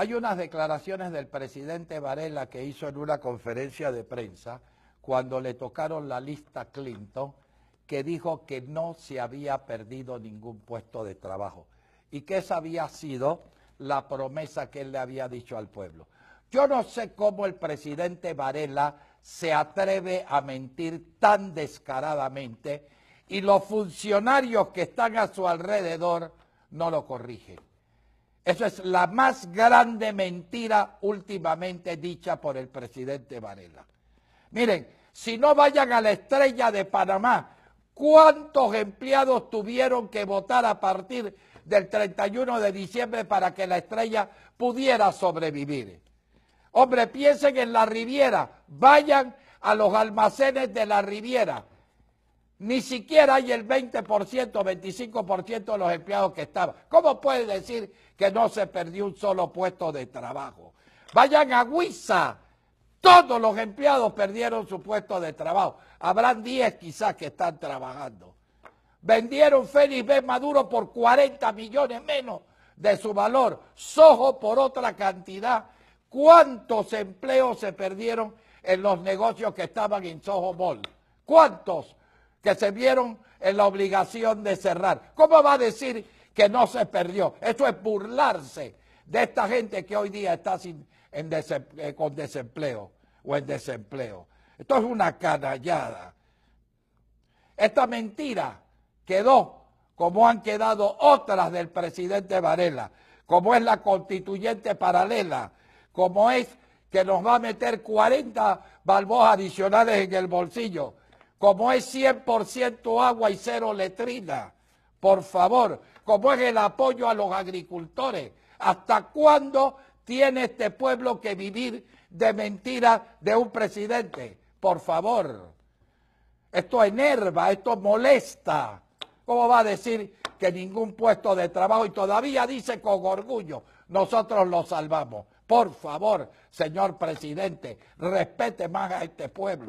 Hay unas declaraciones del presidente Varela que hizo en una conferencia de prensa cuando le tocaron la lista Clinton que dijo que no se había perdido ningún puesto de trabajo y que esa había sido la promesa que él le había dicho al pueblo. Yo no sé cómo el presidente Varela se atreve a mentir tan descaradamente y los funcionarios que están a su alrededor no lo corrigen. Eso es la más grande mentira últimamente dicha por el presidente Varela. Miren, si no vayan a la estrella de Panamá, ¿cuántos empleados tuvieron que votar a partir del 31 de diciembre para que la estrella pudiera sobrevivir? Hombre, piensen en la Riviera, vayan a los almacenes de la Riviera ni siquiera hay el 20%, 25% de los empleados que estaban. ¿Cómo puede decir que no se perdió un solo puesto de trabajo? Vayan a Huiza. Todos los empleados perdieron su puesto de trabajo. Habrán 10 quizás que están trabajando. Vendieron Félix B. Maduro por 40 millones menos de su valor. Sojo por otra cantidad. ¿Cuántos empleos se perdieron en los negocios que estaban en Soho Mall? ¿Cuántos? que se vieron en la obligación de cerrar. ¿Cómo va a decir que no se perdió? esto es burlarse de esta gente que hoy día está en eh, con desempleo o en desempleo. Esto es una canallada. Esta mentira quedó como han quedado otras del presidente Varela, como es la constituyente paralela, como es que nos va a meter 40 balboas adicionales en el bolsillo como es 100% agua y cero letrina, por favor, como es el apoyo a los agricultores. ¿Hasta cuándo tiene este pueblo que vivir de mentiras de un presidente? Por favor, esto enerva, esto molesta. ¿Cómo va a decir que ningún puesto de trabajo y todavía dice con orgullo, nosotros lo salvamos? Por favor, señor presidente, respete más a este pueblo.